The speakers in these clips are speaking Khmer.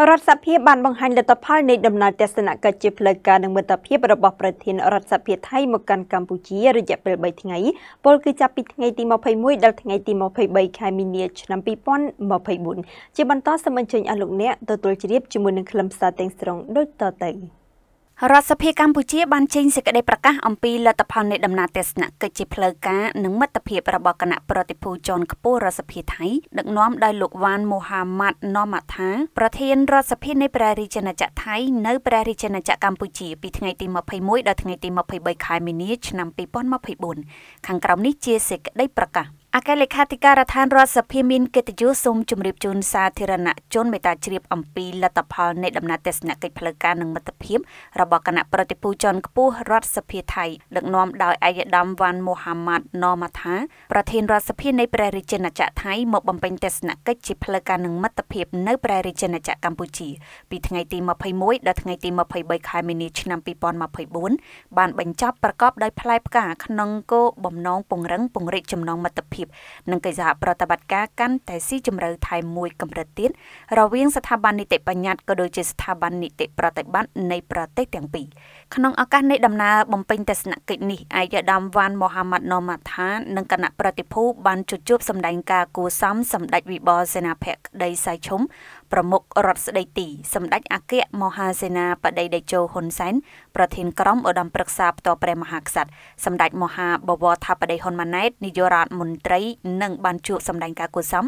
រដ្ឋសភាបានបង្ហាញលទ្ធផលនៃដំណើរទស្សនកិច្ចជាផ្លូវការនិងមិត្តភាពរបស់ប្រធានរដ្ឋសភាថៃមកកាន់កម្ពុជារយៈពេល3ថ្ងៃពលគឺចាប់ពីថ្ងៃទី21ដល់ថ្ងៃទី23ខែមីនាឆ្នាំ2024ជាបន្តសូមអញ្ជើញអស់លោកអ្នកទទួលជ្រាបជាមួយនឹងខ្លឹមសារទាំងស្រុងដូចតទៅរដ្ឋសភាកម្ពុជាបានចេញសេចក្តីប្រកាសអំពីលទ្ធផលនៃដំណើរទស្សនកិច្ចជាផ្លូវការនិងមិត្តភាពរបស់គណៈប្រតិភូជនខ្ពស់រដ្ឋសភាថៃដឹកនាំដោយលោកវ៉ាន់មូហាម៉ាត់ណូម៉ាថាប្រធានរដ្ឋសភានៃព្រះរាជាណាចក្រថៃនៅព្រះរាជាណាចក្រកម្ពុជាពីថ្ងៃទី21ដល់ថ្ងៃទី23ខែមីនាឆ្នាំ2024ខាងក្រោមនេះជាសេចក្តីប្រកាសអគ្គលេខាធិការដ្ឋានរដ្ឋសភាមានកិត្តិយសសូមជម្រាបជូនសាធារណជនមេត្តាជ្រាបអំពីលទ្ធផលនៃដំណើរទស្សនកិច្ចផ្លូវការនិងមិត្តភាពរបស់គណៈប្រតិភូជាន់ខ្ពស់រដ្ឋសភាថៃដឹកនាំដោយឯកឧត្តមវ៉ាន់មូហាម៉ាត់ណម៉ាថាប្រធានរដ្ឋសភានៃព្រះរាជាណាចក្រថៃមកបំពេញទស្សនកិច្ចជាផ្លូវការនិងមិត្តភាពនៅព្រះរាជាណាចក្រកម្ពុជាពីថ្ងៃទី21ដល់ថ្ងៃទី23ខែមីនាឆ្នាំ2024បានបញ្ចប់ប្រកបដោយផ្លែផ្កាក្នុងគោលបំណងពង្រឹងពង្រីកចំណងមិត្តភាពភាពនិងកិច្ចសហប្រតិបត្តិការកាន់តែស៊ីជម្រៅថែមមួយកម្រិតទៀតរវាងស្ថាប័ននីតិបញ្ញត្តិក៏ដូចជាស្ថាប័ននីតិប្រតិបត្តិនៃប្រទេស ទាំងពីរក្នុងឱកាសនៃដំណើរបំពេញទស្សនកិច្ចនេះឯកឧត្តមវ៉ាន់មូហាម៉ាត់ណូម៉ាថានិងគណៈប្រតិភូបានជួបជុំសម្ដែងការគួសមសម្ដេចវិបលសេនាភក្តីសៃឈុំប្រមុខរដ្ឋស្ដីទីសម្ដេចអគ្គមហាសេនាបតីតេជោហ៊ុនសែនប្រធានក្រុមឧត្តមប្រឹក្សាផ្ទាល់ព្រះមហាក្សត្រសម្ដេចមហាបវរថាបតីហ៊ុនម៉ាណែតនាយករដ្ឋមន្ត្រី និងបានជួបសម្ដែងការគួសម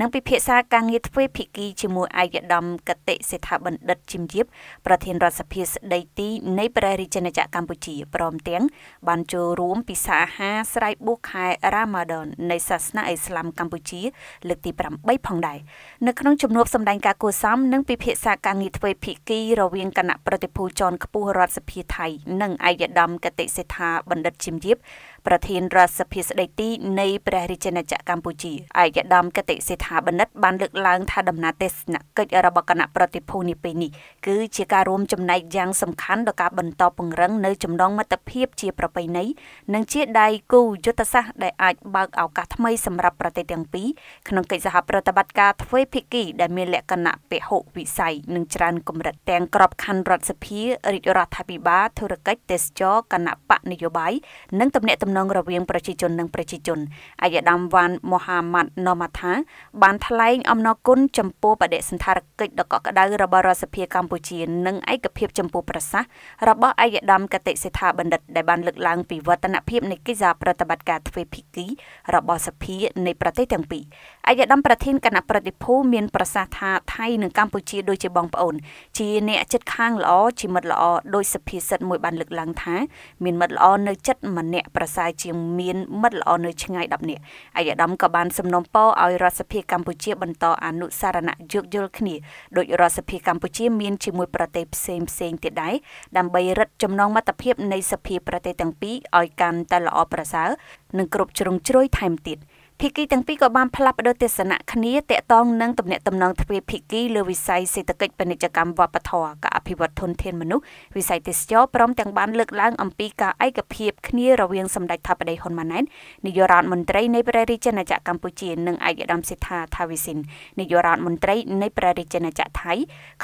និងពិភាក្សាការងារទ្វេភាគីជាមួយអាយដាមកតិសេដ្ឋបណ្ឌិតជីមជាបប្រធានរដ្ឋសភាស្ដីទីនៃព្រះរាជាណាចក្រកម្ពុជាព្រមទាំងបានចូលរួមពិសាហាស្រ័យបុខខែរ៉ាម៉ាដននៃសាសនាអ៊ីស្លាមកម្ពុជាលើកទី8ផងដែរនៅក្នុងជំនួបសម្ដែងការគួសមនិងពិភាក្សាការងារទ្វេភាគីរវាងគណៈប្រតិភូជាន់ខ្ពស់រដ្ឋសភាថៃនិងអាយដាមកតិសេដ្ឋាបណ្ឌិតជីមៀបប្រធានរដ្ឋសភាស្ដីទីនៃព្រះរាជាណាចក្រកម្ពុជាអាយដាមកតិសេដ្ឋាបណ្ឌិត បានលើកឡើងថាដំណើរទេសនកិច្ចរបស់គណៈប្រតិភូនេះពេលនេះគឺជាការរួមចំណែកយ៉ាងសំខាន់ដល់ការបន្តពង្រឹងនៅចំណងមិត្តភាព ជាប្រពៃណីនិងជាដៃគូយុទ្ធសាស្ត្រដែលអាចបើកឱកាសថ្មីសម្រាប់ប្រទេសទាំងពីរក្នុងកិច្ចសហប្រតិបត្តិការទ្វេភាគីដែលមានលក្ខគណៈពហុវិស័យនិងច្រើនកម្រិតទាំងក្របខ័ណ្ឌរដ្ឋសភារាជរដ្ឋាភិបាលធុរកិច្ចទេសចរគណៈបកនយោបាយនិងទំនាក់ទំនងរវាងប្រជាជននិងប្រជាជនអាយដាមវ៉ាន់មូហាម៉ាត់ណូម៉ាថា បានថ្លែងអំណរគុណចំពោះបដិសន្ធារកិច្ចដ៏កក់ក្ដៅរបស់រដ្ឋសភាកម្ពុជានិងឯកភាពចំពោះប្រសាសន៍របស់អាយដាមកតិសេដ្ឋាបណ្ឌិតដែលបានលើកឡើងពីវឌ្ឍនភាពនៃកិច្ចសហប្រតិបត្តិការទ្វេភាគីរបស់សភានៃប្រទេសទាំងពីរអាយដាមប្រធានគណៈប្រតិភូមានប្រសាសន៍ថាថៃនិងកម្ពុជាដូចជាបងប្អូនជាអ្នកចិត្តខាងល្អជាមិត្តល្អដោយសភាសិទ្ធមួយបានលើកឡើងថាមានមិត្តល្អនៅចិត្តម្នាក់ប្រសើរជាងមានមិត្តល្អនៅឆ្ងាយ10នាក់អាយដាមក៏បានសំណូមពរឲ្យរដ្ឋសភាកម្ពុជាបន្តអនុសារណៈយោគយល់គ្នាដោយរដ្ឋសភាកម្ពុជាមានជាមួយប្រទេសផ្សេងផ្សេងទៀតដែរដើម្បីរឹតចំណងមិត្តភាពនៃសភាប្រទេសទាំងពីរឲ្យកាន់តែល្អប្រសើរនិងគ្រប់ជ្រុងជ្រោយថែមទៀត។ភាគីទាំងពីរក៏បានផ្លាស់ប្តូរទស្សនៈគ្នាទាក់ទងនឹងទំនាក់ទំនងទ្វេភាគីលើវិស័យសេដ្ឋកិច្ចពាណិជ្ជកម្មវប្បធម៌ការអភិវឌ្ឍធនធានមនុស្សវិស័យទេសចរព្រមទាំងបានលើកឡើងអំពីការឯកភាពគ្នារវាងសម្ដេចថាបតីហ៊ុនម៉ាណែតនាយករដ្ឋមន្ត្រីនៃព្រះរាជាណាចក្រកម្ពុជានិងឯកឧត្តមសេដ្ឋាថាវិសិននាយករដ្ឋមន្ត្រីនៃព្រះរាជាណាចក្រថៃ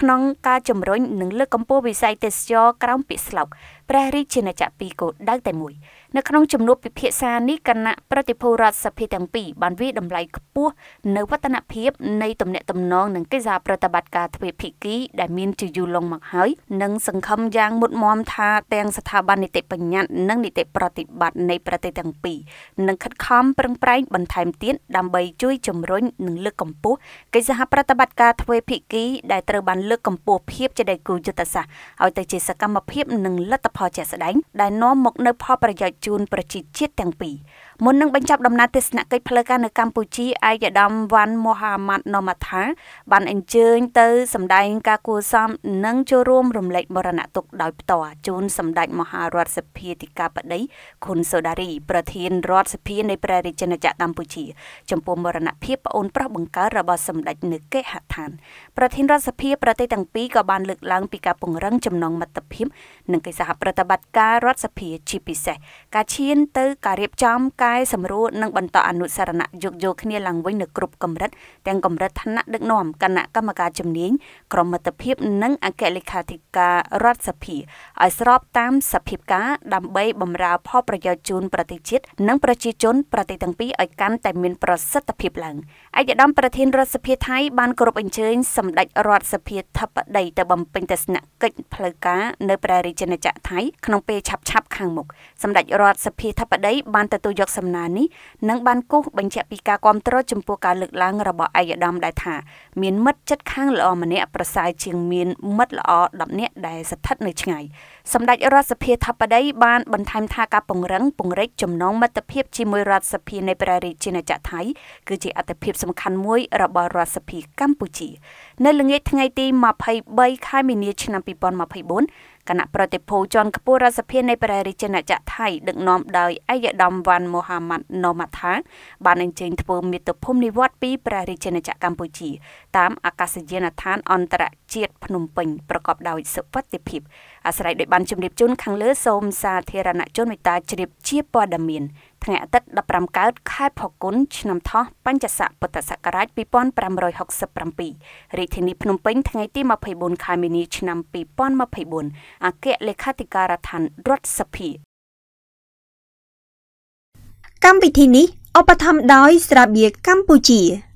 ក្នុងការជំរុញនិងលើកកម្ពស់វិស័យទេសចរក្រោមពាក្យស្លោកព្រះរាជាណាចក្រពីរគោលដៅតែមួយនៅក្នុងជំនួបពិភាក្សានេះគណៈប្រតិភូរដ្ឋសភាទាំងពីរបានវាតម្លៃខ្ពស់នៅវឌ្ឍនភាពនៃទំនាក់ទំនងនិងកិច្ចសហប្រតិបត្តិការទ្វេភាគីដែលមានជាយូរលង់មកហើយនិងសង្ឃឹមយ៉ាងមុតមមថាទាំងស្ថាប័ននីតិបញ្ញត្តិនិងនីតិប្រតិបត្តិនៃប្រទេសទាំងពីរនឹងខិតខំប្រឹងប្រែងបន្ថែមទៀតដើម្បីជួយជំរុញនិងលើកកម្ពស់កិច្ចសហប្រតិបត្តិការទ្វេភាគីដែលត្រូវបានលើកកម្ពស់ភាពជាដៃគូយុទ្ធសាស្ត្រឲ្យទៅជាសកម្មភាពនិងលទ្ធផលផលជាក់ស្ដែងដែលនាំមកនូវផលប្រយោជន៍ជូនប្រជាជាតិទាំងពីរមុននឹងបញ្ចប់ដំណើរទស្សនកិច្ចផ្លូវការនៅកម្ពុជាឯកឧត្តមវ៉ាន់មូហាម៉ាត់ណូម៉ាថាបានអញ្ជើញទៅសម្ដែងការគួរសមនិងចូលរួមរំលែកមរណទុក្ខដោយផ្ទាល់ជូនសម្ដេចមហារដ្ឋសភាធិការបតីខុនសូដារីប្រធានរដ្ឋសភានៃព្រះរាជាណាចក្រកម្ពុជាចំពោះមរណភាពប្អូនប្រុសបង្កើតរបស់សម្ដេចនៅកេហដ្ឋានប្រធានរដ្ឋសភាប្រទេសទាំងពីរក៏បានលើកឡើងពីការពង្រឹងចំណងមិត្តភាពនិងកិច្ចសហប្រតិបត្តិការរដ្ឋសភាជាពិសេសការឈានទៅការរៀបចំការតែសម្រួលនិងបន្តអនុសារណៈយោគយល់គ្នាឡើងវិញនៅគ្រប់កម្រិតទាំងកម្រិតឋានៈដឹកនាំគណៈកម្មការជំនាញក្រមត្ថភាពនិងអគ្គលេខាធិការរដ្ឋសភាឲ្យស្របតាមសភាពការដើម្បីបម្រើផលប្រយោជន៍ជូន ប្រទេសជាតិនិងប្រជាជនប្រទេសទាំងពីរឲ្យកាន់តែមានប្រសិទ្ធភាពឡើងឯកឧត្តមប្រធានរដ្ឋសភាថៃបានគោរពអញ្ជើញសម្ដេចរដ្ឋសភាធិបតីទៅបំពេញទស្សនកិច្ចផ្លូវការនៅព្រះរាជាណាចក្រថៃក្នុងពេលឆាប់ៗខាងមុខសម្ដេចរដ្ឋសភាធិបតីបានទទួលយកសំណើនេះនឹងបានគូសបញ្ជាក់ពីការគ្រប់គ្រងចំពោះការលើកឡើងរបស់ឯកឧត្តមដែលថាមានមិត្តជិតខាងល្អម្នាក់ប្រសើរជាងមានមិត្តល្អ10នាក់ដែលស្ថិតនៅឆ្ងាយសម្ដេចរដ្ឋសភាធិបតីបានបន្ថែមថាការពង្រឹងពង្រេចចំណងមិត្តភាពជាមួយរដ្ឋសភានៃព្រះរាជាណាចក្រថៃគឺជាអត្ថភាពសំខាន់មួយរបស់រដ្ឋសភាកម្ពុជានៅល្ងាចថ្ងៃទី23ខែមីនាឆ្នាំ2024គណៈប្រតិភូជាន់ខ្ពស់រដ្ឋសភានៃព្រះរាជាណាចក្រថៃដឹកនាំដោយអយ្យដំវ៉ាន់មូហាម៉ាត់ណូម៉ាថាបានអញ្ជើញធ្វើមាតុភូមិនិវត្តពីព្រះរាជាណាចក្រកម្ពុជាតាមអាកាសយានដ្ឋានអន្តរជាតិភ្នំពេញប្រកបដោយសុវត្ថិភាពអាស្រ័យដោយបានជម្រាបជូនខាងលើសូមសាធារណជនមេត្តាជ្រាបជាព័ត៌មាន ថ្ងៃអាទិត្យ15កើតខែផល្គុន ឆ្នាំថោះបัญចស័កពុទ្ធសករាជ2567រាជធានី ភ្នំពេញថ្ងៃទី24ខែមីនាឆ្នាំ2024អគ្គលេខាធិការដ្ឋានរដ្ឋសភាកម្មវិធីនេះឧបត្ថម្ភដោយ ស្រាបៀរកម្ពុជា